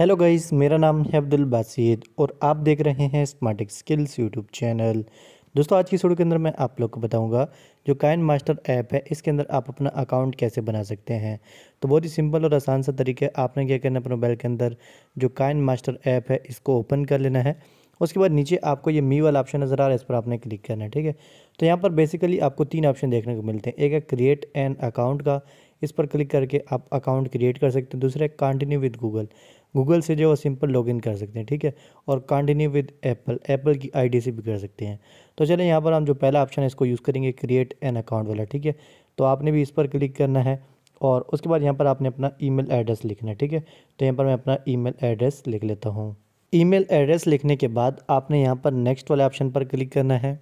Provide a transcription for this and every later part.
hello guys मेरा नाम है अब्दुल बासीद और आप देख रहे हैं स्मार्ट स्किल्स यूट्यूब चैनल दोस्तों आज की शुरू के अंदर मैं आप लोग को बताऊंगा जो काइन मास्टर ऐप है इसके अंदर आप अपना अकाउंट कैसे बना सकते हैं तो बहुत ही सिंपल और आसान सा तरीका है आपने क्या करना है अपने मोबाइल के अंदर जो काइन मास्टर ऐप है इसको ओपन कर लेना है उसके बाद नीचे आपको ये मी वाला ऑप्शन नज़र आ रहा है इस पर आपने क्लिक करना है ठीक है तो यहाँ पर बेसिकली आपको तीन ऑप्शन देखने को मिलते हैं एक है क्रिएट एन अकाउंट का इस पर क्लिक करके आप अकाउंट क्रिएट कर सकते हैं दूसरा है कंटिन्यू विद गूगल गूगल से जो है सिंपल लॉगिन कर सकते हैं ठीक है और कंटिन्यू विद एप्पल एप्पल की आईडी से भी कर सकते हैं तो चलिए यहाँ पर हम जो पहला ऑप्शन है इसको यूज़ करेंगे क्रिएट एन अकाउंट वाला ठीक है तो आपने भी इस पर क्लिक करना है और उसके बाद यहाँ पर आपने अपना मेल एड्रेस लिखना है ठीक है तो यहाँ पर मैं अपना मेल एड्रेस लिख लेता हूँ मेल एड्रेस लिखने के बाद आपने यहाँ पर नेक्स्ट वाले ऑप्शन पर क्लिक करना है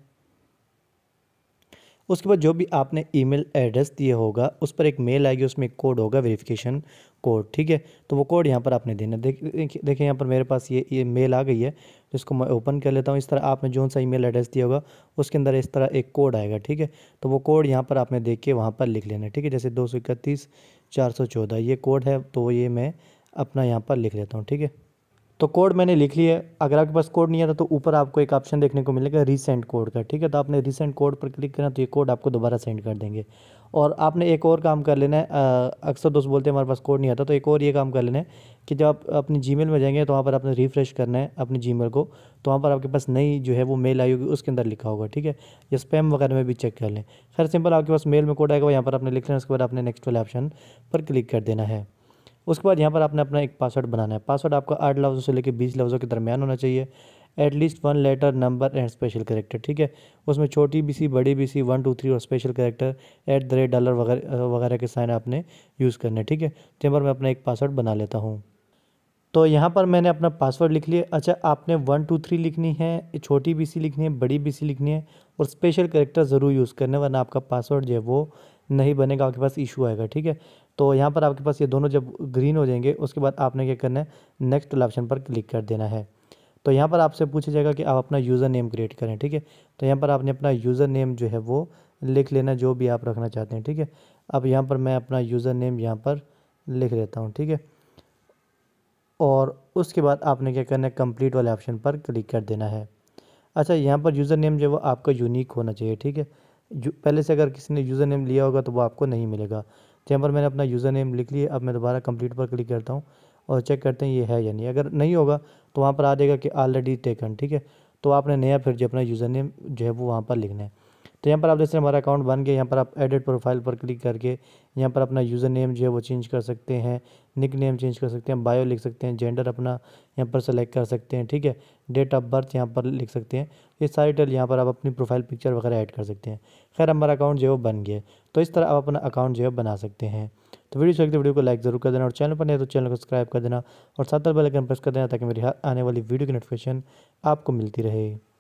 उसके बाद जो भी आपने ईमेल एड्रेस दिया होगा उस पर एक मेल आएगी उसमें एक कोड होगा वेरिफिकेशन कोड ठीक है तो वो कोड यहाँ पर आपने देना देख देखिए यहाँ पर मेरे पास ये ये मेल आ गई है जिसको मैं ओपन कर लेता हूँ इस तरह आपने जो सा ईमेल एड्रेस दिया होगा उसके अंदर इस तरह एक कोड आएगा ठीक है तो वो कोड यहाँ पर आपने देख के वहाँ पर लिख लेना ठीक है जैसे दो सौ चार सौ चौदह ये कोड है तो ये मैं अपना यहाँ पर लिख लेता हूँ ठीक है तो कोड मैंने लिख लिया अगर आपके पास कोड नहीं आता तो ऊपर आपको एक ऑप्शन देखने को मिलेगा रिसेंट कोड का ठीक है तो आपने रिसेंट कोड पर क्लिक करना तो ये कोड आपको दोबारा सेंड कर देंगे और आपने एक और काम कर लेना है अक्सर दोस्त बोलते हैं हमारे पास कोड नहीं आता तो एक और ये काम कर लेना है कि जब आप अपनी जी में जाएंगे तो वहाँ पर आपने रिफ़्रेश करना है अपनी जी को तो वहाँ पर आपके पास नई जो है वो मेल आई होगी उसके अंदर लिखा होगा ठीक है या स्पैम वगैरह में भी चेक कर लें खैर सिंपल आपके पास मेल में कोड आएगा यहाँ पर आपने लिख लेना उसके बाद आपने नेक्स्ट वाले ऑप्शन पर क्लिक कर देना है उसके बाद यहाँ पर आपने अपना एक पासवर्ड बनाना है पासवर्ड आपका आठ लफ्ज़ों से लेकर बीस लफ्ज़ों के दरमियान होना चाहिए at least one letter number and special character ठीक है उसमें छोटी बी सी बड़ी B C one two three और special character at the rate dollar वगैरह वगैरह के साइन आपने यूज़ करने ठीक है तो यहाँ पर मैं अपना एक पासवर्ड बना लेता हूँ तो यहाँ पर मैंने अपना पासवर्ड लिख लिया अच्छा आपने वन टू थ्री लिखनी है छोटी बी सी लिखनी है बड़ी बी सी लिखनी है और स्पेशल करेक्टर ज़रूर यूज़ करने वरना आपका पासवर्ड जो है वो नहीं बनेगा आपके पास इशू आएगा ठीक है तो यहाँ पर आपके पास ये दोनों जब ग्रीन हो जाएंगे उसके बाद आपने क्या करना है नेक्स्ट ऑप्शन पर क्लिक कर देना है तो यहाँ पर आपसे पूछा जाएगा कि आप अपना यूज़र नेम क्रिएट करें ठीक है तो यहाँ पर आपने अपना यूज़र नेम जो है वो लिख लेना जो भी आप रखना चाहते हैं ठीक है अब यहाँ पर मैं अपना यूज़र नेम यहाँ पर लिख लेता हूँ ठीक है और उसके बाद आपने क्या करना है कंप्लीट वाले ऑप्शन पर क्लिक कर देना है अच्छा यहाँ पर यूज़र नेम जो है वो आपका यूनिक होना चाहिए ठीक है पहले से अगर किसी ने यूज़र नेम लिया होगा तो वो आपको नहीं मिलेगा जहाँ पर मैंने अपना यूज़र नेम लिख लिया अब मैं दोबारा कंप्लीट पर क्लिक करता हूँ और चेक करते हैं ये है या नहीं अगर नहीं होगा तो वहाँ पर आ जाएगा कि ऑलरेडी टेकन ठीक है तो आपने नया फिर जो अपना यूज़र नेम जो है वो वहाँ पर लिखना है तो यहाँ पर आप जैसे हमारा अकाउंट बन गया यहाँ पर आप एडिट प्रोफाइल पर क्लिक करके यहाँ पर अपना यूज़र नेम जो है वो चेंज कर सकते हैं निक नेम चेंज कर सकते हैं बायो लिख सकते हैं जेंडर अपना यहाँ पर सेलेक्ट कर सकते हैं ठीक है डेट ऑफ बर्थ यहाँ पर लिख सकते हैं ये सारी डिटेल यहाँ पर आप अपनी प्रोफाइल पिक्चर वगैरह ऐड कर सकते हैं खैर हमारा अकाउंट जो है वो बन गया तो इस तरह आप अपना अकाउंट जो है बना सकते हैं तो वीडियो चलते तो वीडियो को लाइक जरूर कर देना और चैनल पर नहीं तो चैनल को सब्सक्राइब कर देना और साथ बेल आइकन प्रेस कर देना ताकि मेरी आने वाली वीडियो की नोटिफिकेशन आपको मिलती रहे